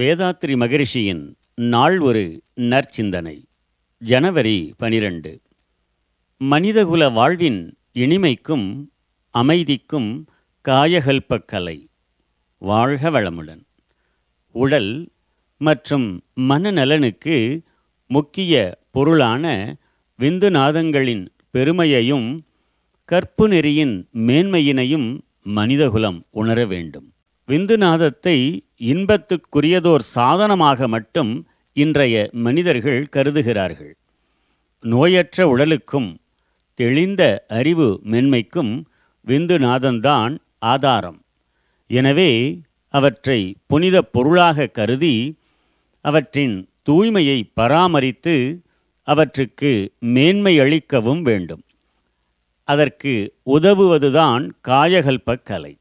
வேதாத்ரி மகரிஷியின் நாள் ஒரு நற்சிந்தனை ஜனவரி பனிரெண்டு மனிதகுல வாழ்வின் இனிமைக்கும் அமைதிக்கும் காயகல்பக்கலை வாழ்க வளமுடன் உடல் மற்றும் மனநலனுக்கு முக்கிய பொருளான விந்துநாதங்களின் பெருமையையும் கற்பு நெறியின் மேன்மையினையும் மனிதகுலம் உணர வேண்டும் விந்துநாதத்தை இன்பத்துக்குரியதோர் சாதனமாக மட்டும் இன்றைய மனிதர்கள் கருதுகிறார்கள் நோயற்ற உடலுக்கும் தெளிந்த அறிவு மென்மைக்கும் விந்துநாதந்தான் ஆதாரம் எனவே அவற்றை புனித பொருளாக கருதி அவற்றின் தூய்மையை பராமரித்து அவற்றுக்கு மேன்மை அளிக்கவும் வேண்டும் அதற்கு உதவுவதுதான் காயகல்பக்கலை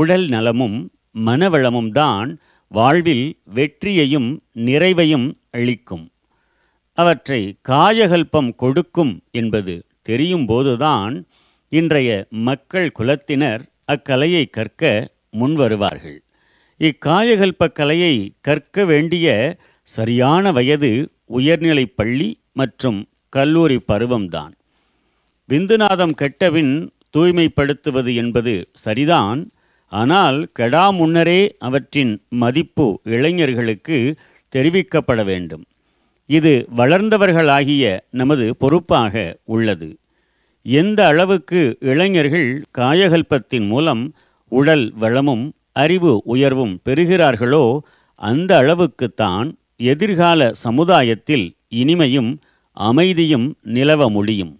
உடல் நலமும் மனவளமும் தான் வாழ்வில் வெற்றியையும் நிறைவையும் அளிக்கும் அவற்றை காயகல்பம் கொடுக்கும் என்பது தெரியும்போதுதான் இன்றைய மக்கள் குலத்தினர் அக்கலையை கற்க முன்வருவார்கள் இக்காயகல்ப கலையை கற்க வேண்டிய சரியான வயது உயர்நிலைப் பள்ளி மற்றும் கல்லூரி பருவம்தான் விந்துநாதம் கெட்டவின் தூய்மைப்படுத்துவது என்பது சரிதான் ஆனால் கெடா முன்னரே அவற்றின் மதிப்பு இளைஞர்களுக்கு தெரிவிக்கப்பட வேண்டும் இது வளர்ந்தவர்களாகிய நமது பொறுப்பாக உள்ளது எந்த அளவுக்கு இளைஞர்கள் காயகல்பத்தின் மூலம் உடல் வளமும் அறிவு உயர்வும் பெறுகிறார்களோ அந்த அளவுக்குத்தான் எதிர்கால சமுதாயத்தில் இனிமையும் அமைதியும் நிலவ முடியும்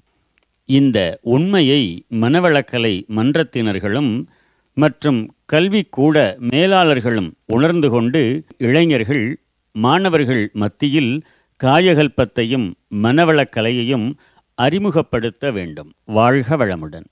இந்த உண்மையை மனவளக்கலை மன்றத்தினர்களும் மற்றும் கல்வி கூட மேலாளர்களும் உணர்ந்து கொண்டு இளைஞர்கள் மாணவர்கள் மத்தியில் காயகல்பத்தையும் கலையையும் அறிமுகப்படுத்த வேண்டும் வாழ்க வளமுடன்